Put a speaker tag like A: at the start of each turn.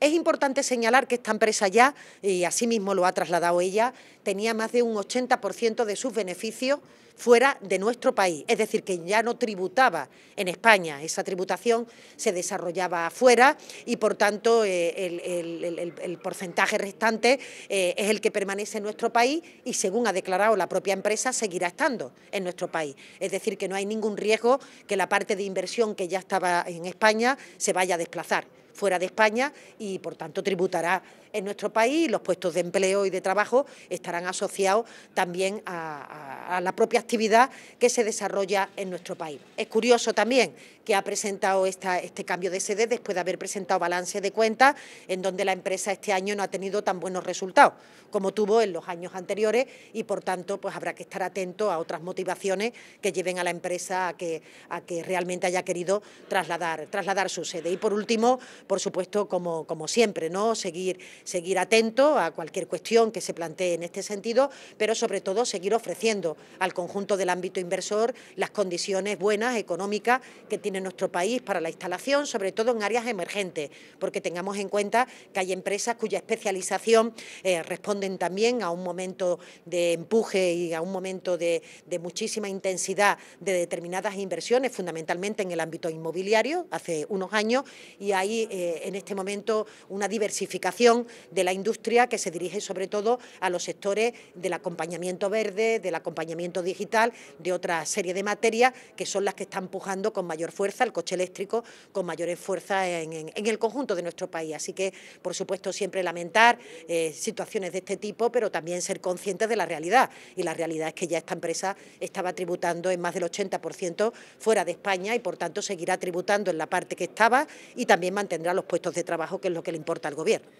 A: Es importante señalar que esta empresa ya, y así mismo lo ha trasladado ella, tenía más de un 80% de sus beneficios fuera de nuestro país, es decir, que ya no tributaba en España, esa tributación se desarrollaba afuera y por tanto eh, el, porcentaje restante eh, es el que permanece en nuestro país y según ha declarado la propia empresa seguirá estando en nuestro país, es decir, que no hay ningún riesgo que la parte de inversión que ya estaba en España se vaya a desplazar fuera de España y por tanto tributará en nuestro país los puestos de empleo y de trabajo estarán asociados también a, la propia actividad que se desarrolla en nuestro país. Es curioso también que ha presentado este cambio de sede después de haber presentado balance de cuentas en donde la empresa este año no ha tenido tan buenos resultados como tuvo en los años anteriores y por tanto pues habrá que estar atento a otras motivaciones que lleven a la empresa a que, a que realmente haya querido trasladar, trasladar su sede. Y por último, por supuesto, como, como siempre, ¿no? seguir seguir atento a cualquier cuestión que se plantee en este sentido, pero sobre todo seguir ofreciendo al conjunto del ámbito inversor las condiciones buenas, económicas, que tiene nuestro país para la instalación, sobre todo en áreas emergentes, porque tengamos en cuenta que hay empresas cuya especialización eh, responden también a un momento de empuje y a un momento de, muchísima intensidad de determinadas inversiones, fundamentalmente en el ámbito inmobiliario, hace unos años, y hay eh, en este momento una diversificación de la industria que se dirige sobre todo a los sectores del acompañamiento verde, del acompañamiento digital, de otra serie de materias que son las que están empujando con mayor fuerza el coche eléctrico, con mayor fuerza en, el conjunto de nuestro país. Así que, por supuesto, siempre lamentar eh, situaciones de este tipo, pero también ser conscientes de la realidad. Y la realidad es que ya esta empresa estaba tributando en más del 80% fuera de España y, por tanto, seguirá tributando en la parte que estaba y también mantendrá los puestos de trabajo, que es lo que le importa al Gobierno.